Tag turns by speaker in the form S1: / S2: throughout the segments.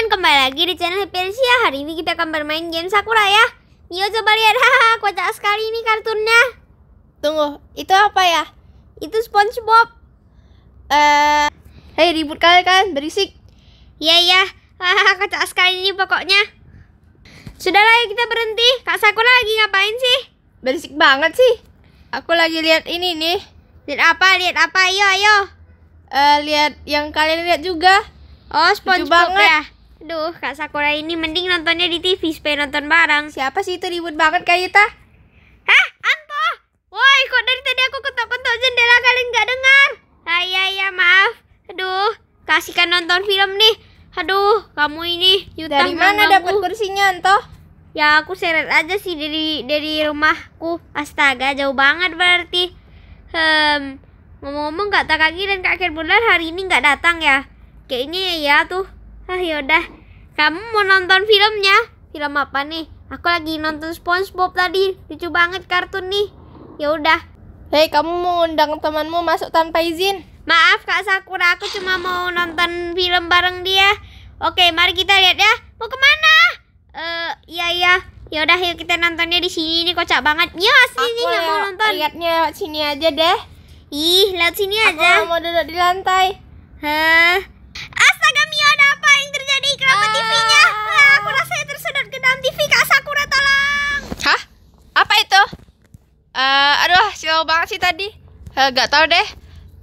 S1: teman-teman, kembali lagi di channel Happy ya. Hari ini kita akan bermain game Sakura ya Yo coba lihat, hahaha kocak sekali ini kartunnya Tunggu, itu apa ya? Itu Spongebob Eh, uh, Hei ribut kalian kan, berisik Iya iya, hahaha kocak sekali ini pokoknya Sudahlah ya kita berhenti, Kak Sakura lagi ngapain sih? Berisik banget sih Aku lagi lihat ini nih Lihat apa, lihat apa, ayo ayo uh, lihat yang kalian lihat juga Oh, SpongeBob ya. Duh, Kak Sakura ini mending nontonnya di TV supaya nonton bareng. Siapa sih itu ribut banget kayak Yuta? Hah? Anto? Woi, kok dari tadi aku ketok-ketok jendela kalian nggak dengar? Ah, iya, iya, maaf. Aduh, kasihkan nonton film nih. Aduh, kamu ini Yuta Dari mana dapat kursinya, Anto? Ya, aku seret aja sih dari dari rumahku. Astaga, jauh banget berarti. Hmm, ngomong-ngomong Kak Takagi dan Kak Kerbulan hari ini nggak datang ya? Kayaknya ya tuh ah yaudah kamu mau nonton filmnya film apa nih aku lagi nonton SpongeBob tadi lucu banget kartun nih yaudah hei kamu mau undang temanmu masuk tanpa izin maaf kak Sakura aku cuma mau nonton film bareng dia oke mari kita lihat ya mau kemana eh uh, iya iya yaudah yuk kita nontonnya di sini ini kocak banget ya sini nggak mau nonton lihatnya sini aja deh ih lihat sini aku aja mau duduk di lantai hah astaga ada kenapa ah. TV-nya? Ah, aku rasa tersedot ke dalam TV Kak Sakura tolong. Hah? Apa itu? Uh, aduh, silau banget sih tadi. Uh, gak tau deh.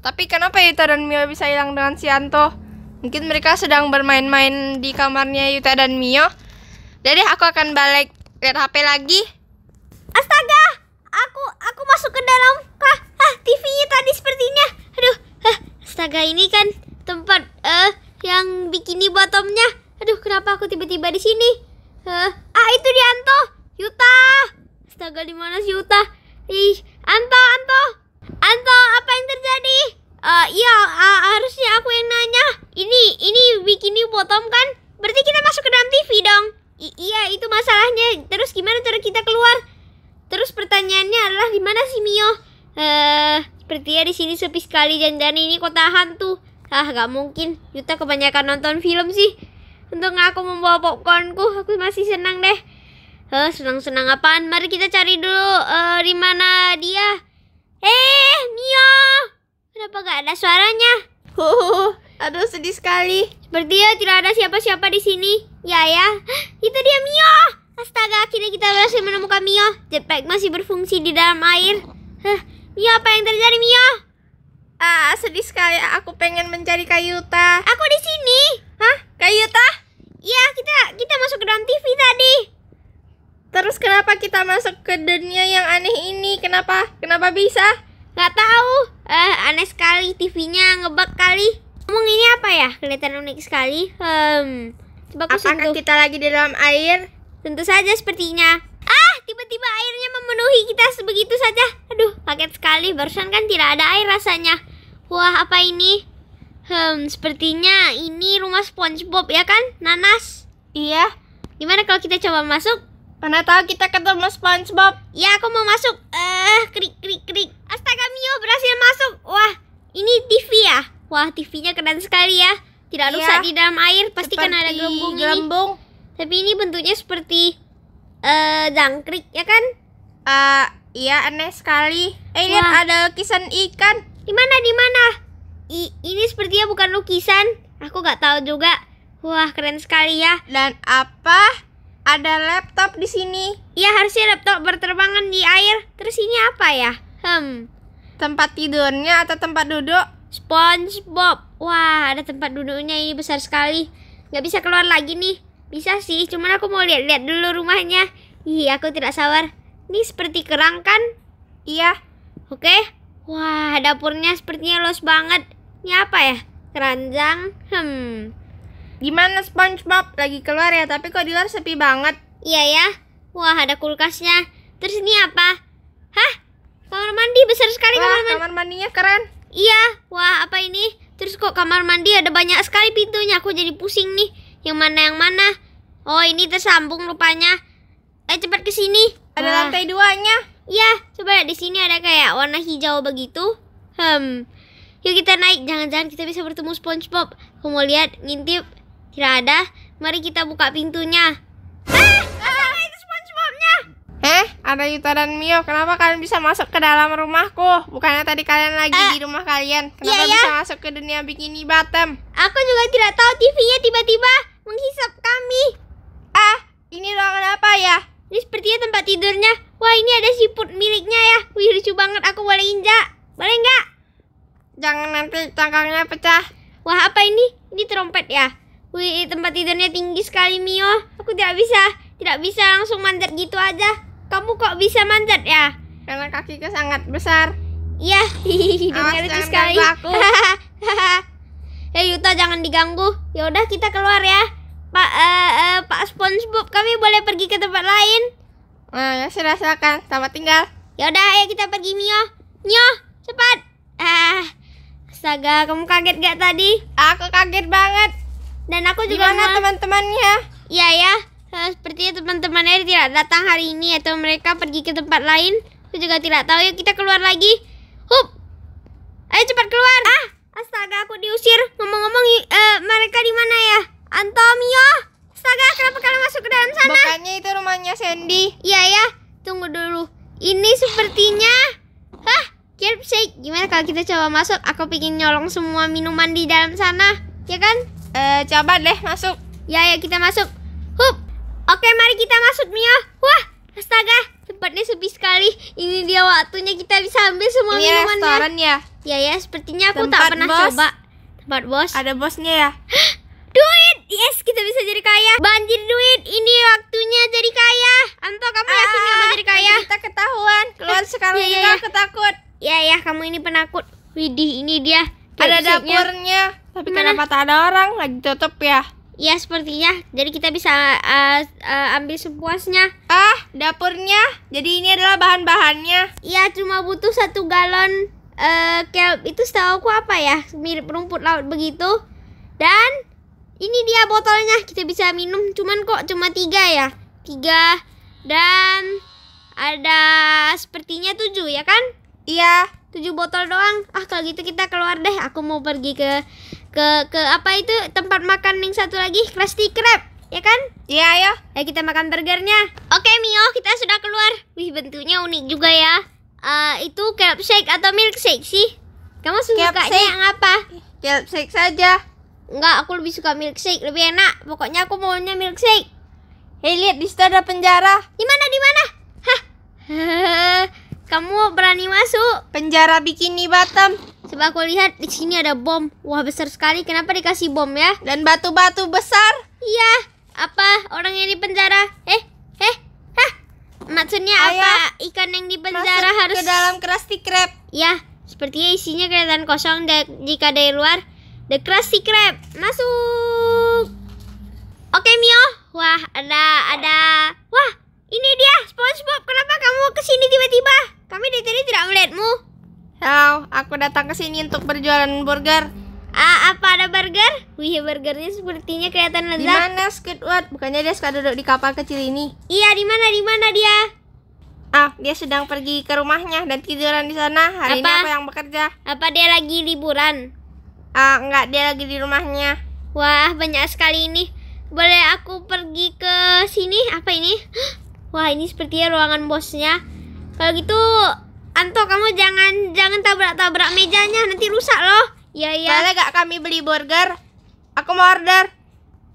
S1: Tapi kenapa Yuta dan Mio bisa hilang dengan Sianto? Mungkin mereka sedang bermain-main di kamarnya Yuta dan Mio. Jadi aku akan balik lihat HP lagi. Astaga, aku aku masuk ke dalam ah, ah TV-nya tadi sepertinya. Aduh, ah, astaga ini kan tempat eh uh, yang bikini bottomnya Aduh, kenapa aku tiba-tiba di sini? Huh? Ah, itu di Anto. Yuta. Astaga, di mana si Yuta? Ih, Anto, Anto. Anto, apa yang terjadi? Uh, iya, uh, harusnya aku yang nanya. Ini, ini bikini bottom kan? Berarti kita masuk ke dalam TV dong. I iya, itu masalahnya. Terus gimana cara kita keluar? Terus pertanyaannya adalah di mana si Mio? Eh, uh, sepertinya di sini sepi sekali dan dan ini kota hantu. Ah, gak mungkin. Yuta kebanyakan nonton film sih. Untung aku membawa popcornku, aku masih senang deh. Huh, eh, senang-senang apaan? Mari kita cari dulu uh, di mana dia. Eh, Mio! Kenapa gak ada suaranya? Huh, aduh sedih sekali. Sepertinya tidak ada siapa-siapa di sini. Ya ya, itu dia Mio. Astaga, akhirnya kita berhasil menemukan Mio. Jetpack masih berfungsi di dalam air. Huh, Mio apa yang terjadi Mio? Ah, sedih sekali. Aku pengen mencari Kayuta. Aku di sini. Kayu tah? Iya, kita kita masuk ke dalam TV tadi. Terus kenapa kita masuk ke dunia yang aneh ini? Kenapa? Kenapa bisa? Gak tahu. Eh, aneh sekali TV-nya ngebug kali. Ngomong ini apa ya? Kelihatan unik sekali. Hmm. Coba aku Apakah sentuh. kita lagi di dalam air? Tentu saja sepertinya. Ah, tiba-tiba airnya memenuhi kita sebegitu saja. Aduh, kaget sekali. Barusan kan tidak ada air rasanya. Wah, apa ini? Hmm, sepertinya ini rumah SpongeBob ya kan, Nanas? Iya. Gimana kalau kita coba masuk? Mana tahu kita ketemu SpongeBob. Ya, aku mau masuk. Eh, krik krik krik. Astaga Mio berhasil masuk. Wah, ini TV ya? Wah, TV-nya keren sekali ya. Tidak iya. rusak iya. di dalam air, pasti kan ada gelembung, gelembung. Tapi ini bentuknya seperti eh uh, jangkrik ya kan? Eh, uh, iya aneh sekali. Eh, Wah. lihat ada lukisan ikan. Di mana di mana? I, ini sepertinya bukan lukisan. Aku nggak tahu juga. Wah, keren sekali ya. Dan apa? Ada laptop di sini. Iya, harusnya laptop berterbangan di air. Terus ini apa ya? Hmm. Tempat tidurnya atau tempat duduk? SpongeBob. Wah, ada tempat duduknya ini besar sekali. Nggak bisa keluar lagi nih. Bisa sih, cuman aku mau lihat-lihat dulu rumahnya. Ih, aku tidak sabar. Ini seperti kerang kan? Iya. Oke. Okay. Wah, dapurnya sepertinya los banget. Ini apa ya? Keranjang. Hmm. Gimana SpongeBob? Lagi keluar ya, tapi kok di luar sepi banget. Iya ya. Wah, ada kulkasnya. Terus ini apa? Hah? Kamar mandi besar sekali Wah, kamar mandi. kamar mandinya keren. Iya. Wah, apa ini? Terus kok kamar mandi ada banyak sekali pintunya. Aku jadi pusing nih. Yang mana yang mana? Oh, ini tersambung rupanya. Eh, cepat ke sini. Ada Wah. lantai duanya. Iya, coba di sini ada kayak warna hijau begitu. Hmm. Yuk kita naik, jangan-jangan kita bisa bertemu SpongeBob. Aku mau lihat, ngintip. Tidak ada. Mari kita buka pintunya. Eh, itu SpongeBobnya. Eh, ada Yuta dan Mio. Kenapa kalian bisa masuk ke dalam rumahku? Bukannya tadi kalian lagi uh, di rumah kalian? Iya, Kenapa iya, iya. bisa masuk ke dunia bikini bottom Aku juga tidak tahu TV-nya tiba-tiba menghisap kami. Ah, ini ruangan apa ya? Ini sepertinya tempat tidurnya. Wah, ini ada siput miliknya ya. Wih, lucu banget. Aku boleh injak. Boleh nggak? Jangan nanti cangkangnya pecah. Wah, apa ini? Ini trompet ya? Wih, tempat tidurnya tinggi sekali, Mio. Aku tidak bisa, tidak bisa langsung manjat gitu aja. Kamu kok bisa manjat ya? Karena kakiku sangat besar. Iya, hidungnya lucu sekali. Aku. ya Yuta jangan diganggu. Ya udah kita keluar ya. Pak uh, eh, uh, eh, Pak SpongeBob, kami boleh pergi ke tempat lain? Nah, ya sudah silakan. Selamat tinggal. Ya udah, ayo kita pergi Mio. Mio, cepat. Ah. Astaga, kamu kaget gak tadi? Aku kaget banget. Dan aku juga Gimana teman-temannya? Iya ya, sepertinya teman-temannya tidak datang hari ini atau mereka pergi ke tempat lain. Aku juga tidak tahu. Yuk kita keluar lagi. Hup. Ayo cepat keluar. Ah, astaga aku diusir. Ngomong-ngomong uh, mereka di mana ya? Antonio. Astaga, kenapa kalian masuk ke dalam sana? Bukannya itu rumahnya Sandy. Iya ya. Tunggu dulu. Ini sepertinya Kirpshake, gimana kalau kita coba masuk? Aku pingin nyolong semua minuman di dalam sana, ya kan? Eh, coba deh masuk. Ya, ya kita masuk. Hup. Oke, mari kita masuk Mia. Wah, astaga, tempatnya sepi sekali. Ini dia waktunya kita bisa ambil semua Ini minumannya. restoran ya? Ya, ya, sepertinya aku Tempat tak pernah bos. coba. Tempat bos. Ada bosnya ya? duit. Yes, kita bisa jadi kaya. Banjir duit. Ini waktunya jadi kaya. Anto, kamu yakin ah, kamu jadi kaya? Kita ketahuan. Keluar sekarang ya, ya, juga ya. takut. Ya ya, kamu ini penakut. Widih, ini dia. Ada dapurnya. Tapi Mana? kenapa tak ada orang? Lagi tutup ya? Iya, sepertinya. Jadi kita bisa uh, uh, ambil sepuasnya. Ah, dapurnya. Jadi ini adalah bahan-bahannya. Iya, cuma butuh satu galon uh, kelp itu setahu aku apa ya? Mirip rumput laut begitu. Dan ini dia botolnya. Kita bisa minum. Cuman kok cuma tiga ya? Tiga dan ada sepertinya tujuh ya kan? Iya, tujuh botol doang. Ah, kalau gitu kita keluar deh. Aku mau pergi ke ke ke apa itu tempat makan yang satu lagi, Krusty Krab. Ya kan? Iya, ayo. Ayo kita makan burgernya. Oke, Mio, kita sudah keluar. Wih, bentuknya unik juga ya. Uh, itu kelp shake atau Milk Shake sih? Kamu suka yang apa? Kelp shake saja. Enggak, aku lebih suka Milk Shake. lebih enak. Pokoknya aku maunya Milk Shake. Hei, lihat di situ ada penjara. Di mana? Di mana? Hah. Kamu berani masuk penjara bikini Batam? Sebab aku lihat di sini ada bom. Wah, besar sekali. Kenapa dikasih bom ya? Dan batu-batu besar? Iya. Apa orang yang di penjara? Eh, eh, hah? Maksudnya Ayah, apa ikan yang di penjara harus ke dalam Krusty Krab? Ya, sepertinya isinya kelihatan kosong jika dari luar. The Krusty Krab masuk. Oke, Mio. Wah, ada ada datang ke sini untuk berjualan burger. Ah, apa ada burger? Wih, burgernya sepertinya kelihatan lezat. Di mana Squidward? Bukannya dia suka duduk di kapal kecil ini? Iya, di mana? Di mana dia? Ah, dia sedang pergi ke rumahnya dan tiduran di sana. Hari apa? ini apa yang bekerja. Apa dia lagi liburan? Ah, enggak, dia lagi di rumahnya. Wah, banyak sekali ini. Boleh aku pergi ke sini? Apa ini? Wah, ini sepertinya ruangan bosnya. Kalau gitu Anto kamu jangan jangan tabrak-tabrak mejanya nanti rusak loh. Iya iya. Boleh gak kami beli burger? Aku mau order.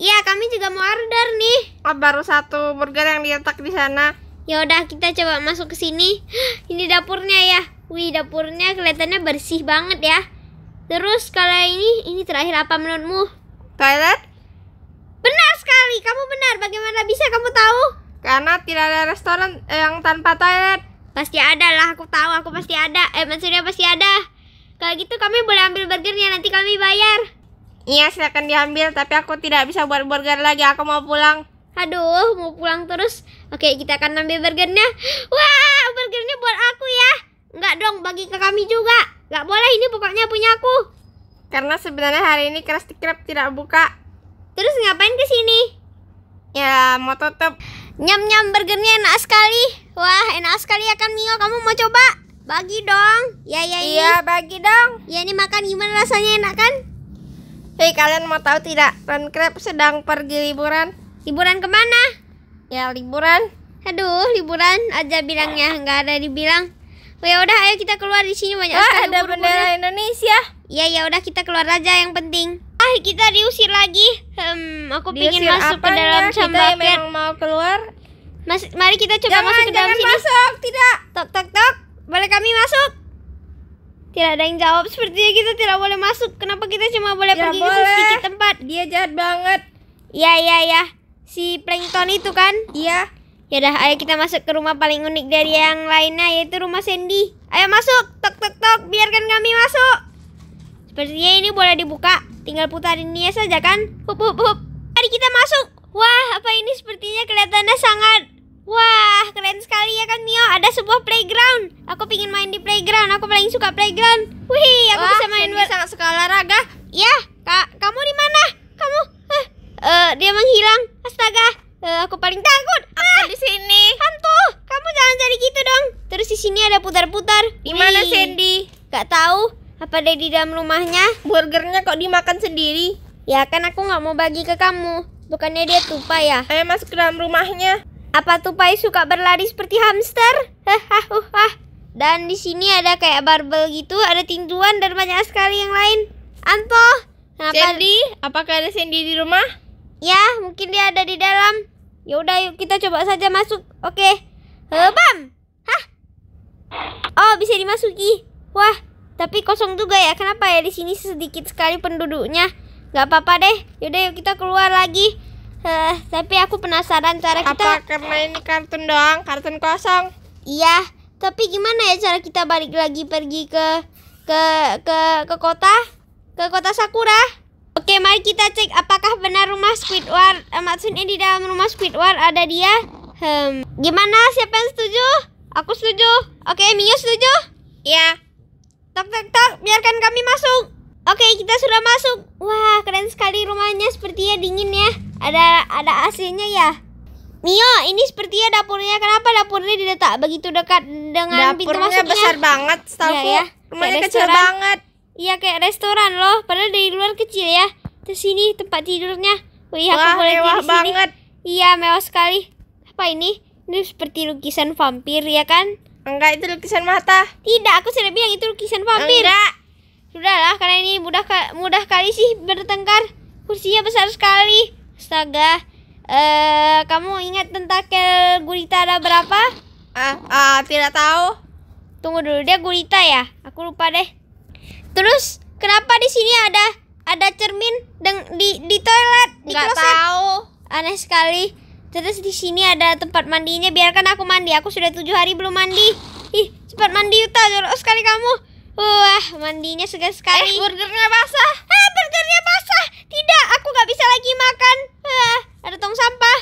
S1: Iya kami juga mau order nih. Oh, baru satu burger yang diletak di sana. Ya udah kita coba masuk ke sini. Ini dapurnya ya. Wih dapurnya kelihatannya bersih banget ya. Terus kalau ini ini terakhir apa menurutmu? Toilet? Benar sekali, kamu benar. Bagaimana bisa kamu tahu? Karena tidak ada restoran eh, yang tanpa toilet. Pasti ada lah, aku tahu aku pasti ada. Eh, maksudnya pasti ada. Kalau gitu kami boleh ambil burgernya, nanti kami bayar. Iya, silakan diambil, tapi aku tidak bisa buat burger lagi, aku mau pulang. Aduh, mau pulang terus. Oke, kita akan ambil burgernya. Wah, burgernya buat aku ya. Enggak dong, bagi ke kami juga. Enggak boleh, ini pokoknya punya aku. Karena sebenarnya hari ini Krusty Krab tidak buka. Terus ngapain ke sini? Ya, mau tutup. Nyam-nyam burgernya enak sekali. Wah, enak sekali ya kan Mio. Kamu mau coba? Bagi dong. Ya, ya, ini. Ya. Iya, bagi dong. Ya, ini makan gimana rasanya enak kan? Hei, kalian mau tahu tidak? Ron Crab sedang pergi liburan. Liburan kemana? Ya, liburan. Aduh, liburan aja bilangnya. Nggak ada dibilang. Oh, ya udah, ayo kita keluar di sini banyak ah, sekali. Ah, ada bendera ya. Indonesia. Iya, ya udah kita keluar aja yang penting. Ah, kita diusir lagi. Hmm, aku diusir pingin masuk ke dalam chamber. Kita memang mau keluar Mas, mari kita coba jangan, masuk ke dalam sini. masuk, tidak. Tok tok tok. Boleh kami masuk? Tidak ada yang jawab. Sepertinya kita tidak boleh masuk. Kenapa kita cuma boleh ya, pergi boleh. ke sedikit tempat? Dia jahat banget. Iya, iya, iya. Si plankton itu kan? Iya. Yaudah, ayo kita masuk ke rumah paling unik dari yang lainnya yaitu rumah Sandy. Ayo masuk. Tok tok tok, biarkan kami masuk. Sepertinya ini boleh dibuka. Tinggal putarin dia saja kan? Hup hup hup. Mari kita masuk. Wah, apa ini sepertinya kelihatannya sangat Wah, keren sekali ya kan Mio. Ada sebuah playground. Aku pingin main di playground. Aku paling suka playground. Wih, aku Wah, bisa main ber... sangat suka olahraga. Ya, Kak, kamu di mana? Kamu? Eh, uh, dia menghilang. Astaga. Uh, aku paling takut. Aku ah, di sini. Hantu, kamu jangan jadi gitu dong. Terus di sini ada putar-putar. Di mana Sandy? Gak tahu. Apa ada di dalam rumahnya? Burgernya kok dimakan sendiri? Ya kan aku nggak mau bagi ke kamu. Bukannya dia tupa ya? Ayo eh, masuk ke dalam rumahnya. Apa tupai suka berlari seperti hamster? Hahaha. Dan di sini ada kayak barbel gitu, ada tinjuan dan banyak sekali yang lain. Anto, kenapa? Sandy, apakah ada Sandy di rumah? Ya, mungkin dia ada di dalam. Ya udah, yuk kita coba saja masuk. Oke. Hebam. Eh, Hah? Oh, bisa dimasuki. Wah, tapi kosong juga ya. Kenapa ya di sini sedikit sekali penduduknya? Gak apa-apa deh. Yaudah, yuk kita keluar lagi. Huh, eh, tapi aku penasaran cara kita Apa karena ini kartun doang, kartun kosong? Iya, tapi gimana ya cara kita balik lagi pergi ke ke ke ke kota? Ke kota Sakura? Oke, mari kita cek apakah benar rumah Squidward eh, maksudnya di dalam rumah Squidward ada dia. Hmm, gimana? Siapa yang setuju? Aku setuju. Oke, Mio setuju? Iya. tak tak tak biarkan kami masuk kita sudah masuk. Wah, keren sekali rumahnya. Sepertinya dingin ya. Ada ada AC-nya ya. Mio, ini sepertinya dapurnya. Kenapa dapurnya diletak begitu dekat dengan dapurnya pintu masuknya? Dapurnya besar banget, setahu ya, ya. Rumahnya kecil banget. Iya, kayak restoran loh. Padahal dari luar kecil ya. Terus sini tempat tidurnya. Wih, aku boleh mewah banget. Iya, mewah sekali. Apa ini? Ini seperti lukisan vampir ya kan? Enggak, itu lukisan mata. Tidak, aku sudah bilang itu lukisan vampir. Enggak. Sudahlah, karena ini mudah mudah kali sih bertengkar. Kursinya besar sekali. Astaga. Eh, kamu ingat tentakel gurita ada berapa? Ah, ah, tidak tahu. Tunggu dulu, dia gurita ya? Aku lupa deh. Terus, kenapa di sini ada ada cermin deng di di toilet, di Gak kloset? tahu. Aneh sekali. Terus di sini ada tempat mandinya. Biarkan aku mandi. Aku sudah tujuh hari belum mandi. Ih, cepat mandi Yuta, jorok sekali kamu. Wah, mandinya segar sekali. Eh, burgernya basah. Ah, burgernya basah. Tidak, aku nggak bisa lagi makan. Ah, ada tong sampah.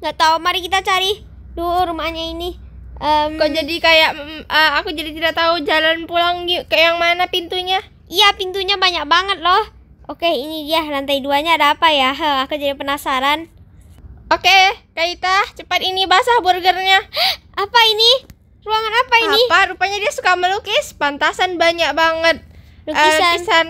S1: Nggak tahu, mari kita cari. Duh, rumahnya ini. Um, Kok jadi kayak uh, aku jadi tidak tahu jalan pulang ke yang mana pintunya? Iya, pintunya banyak banget loh. Oke, ini dia lantai duanya ada apa ya? aku jadi penasaran. Oke, Kaita, cepat ini basah burgernya. Apa ini? Ruangan apa ini? Apa? Rupanya dia suka melukis. Pantasan banyak banget eh, lukisan. Uh, lukisan.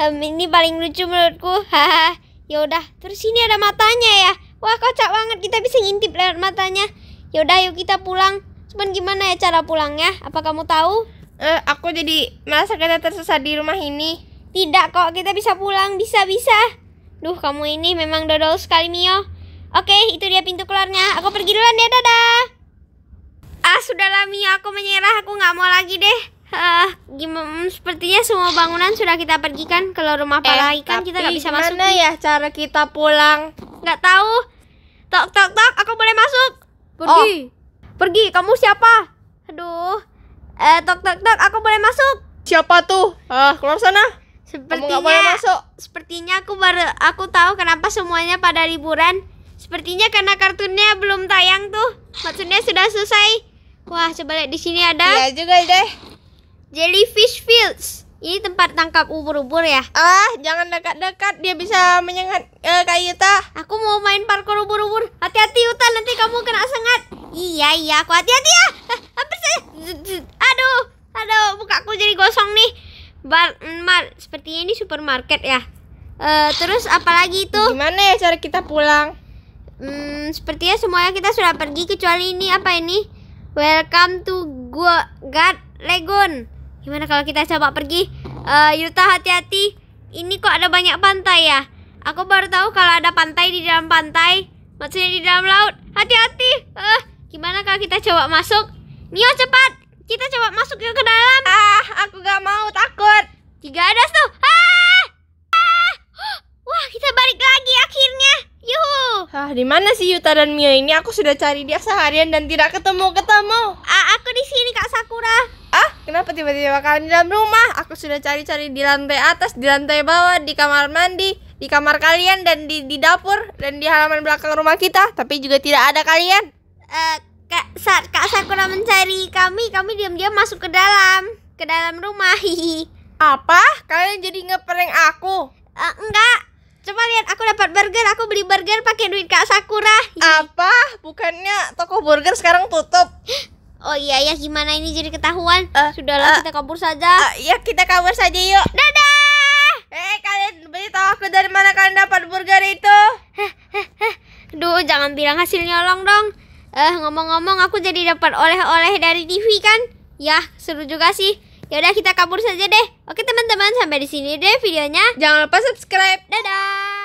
S1: Hmm, ini paling lucu menurutku. Haha. ya udah. Terus ini ada matanya ya. Wah, kocak banget. Kita bisa ngintip lewat matanya. Ya udah, yuk kita pulang. Cuman gimana ya cara pulangnya? Apa kamu tahu? Uh, aku jadi merasa kita tersesat di rumah ini. Tidak kok, kita bisa pulang. Bisa-bisa. Duh, kamu ini memang dodol sekali, Mio. Oke, itu dia pintu keluarnya. Aku pergi duluan ya, dadah ah sudahlah Mia aku menyerah aku nggak mau lagi deh uh, gimana sepertinya semua bangunan sudah kita pergi kan? kalau rumah eh, para ikan kita nggak bisa masuk mana ya cara kita pulang nggak tahu tok tok tok aku boleh masuk pergi oh. pergi kamu siapa aduh eh tok tok tok aku boleh masuk siapa tuh ah keluar sana sepertinya kamu boleh masuk sepertinya aku baru aku tahu kenapa semuanya pada liburan sepertinya karena kartunnya belum tayang tuh maksudnya sudah selesai Wah, coba lihat di sini ada. Iya juga deh. Jellyfish fields. Ini tempat tangkap ubur-ubur ya? Ah, jangan dekat-dekat, dia bisa menyengat uh, kayu Yuta. Aku mau main parkour ubur-ubur. Hati-hati uta nanti kamu kena sengat. Iya, iya, aku hati-hati ya. Hampir sih? Aduh, aduh, buka aku jadi gosong nih. Bar, mm, mar, sepertinya ini supermarket ya. Uh, terus apalagi itu? Gimana ya cara kita pulang? Hmm, sepertinya semuanya kita sudah pergi kecuali ini apa ini? Welcome to gua God Legon. Gimana kalau kita coba pergi? Uh, Yuta hati-hati. Ini kok ada banyak pantai ya? Aku baru tahu kalau ada pantai di dalam pantai. Maksudnya di dalam laut. Hati-hati. Uh, gimana kalau kita coba masuk? Mio cepat. Kita coba masuk yuk ke dalam. Ah, aku gak mau takut. Tiga ada tuh. Ah! ah! Wah, kita balik lagi di mana sih Yuta dan Mio ini? Aku sudah cari dia seharian dan tidak ketemu-ketemu. Ah, aku di sini Kak Sakura. Ah, kenapa tiba-tiba kalian di dalam rumah? Aku sudah cari-cari di lantai atas, di lantai bawah, di kamar mandi, di kamar kalian dan di di dapur dan di halaman belakang rumah kita, tapi juga tidak ada kalian. Uh, Kak, saat Kak Sakura mencari kami, kami diam-diam masuk ke dalam, ke dalam rumah. Hihi. Apa? Kalian jadi ngeprank aku? Uh, enggak, Coba lihat, aku dapat burger. Aku beli burger pakai duit Kak Sakura. Apa? Bukannya toko burger sekarang tutup? Oh iya ya gimana ini jadi ketahuan? Uh, Sudahlah uh, kita kabur saja. Uh, ya kita kabur saja yuk. Dadah. Eh hey, kalian beritahu aku dari mana kalian dapat burger itu? Duh jangan bilang hasil nyolong dong. Eh uh, ngomong-ngomong aku jadi dapat oleh-oleh dari TV kan? Ya seru juga sih. Ya udah kita kabur saja deh. Oke teman-teman sampai di sini deh videonya. Jangan lupa subscribe. Dadah.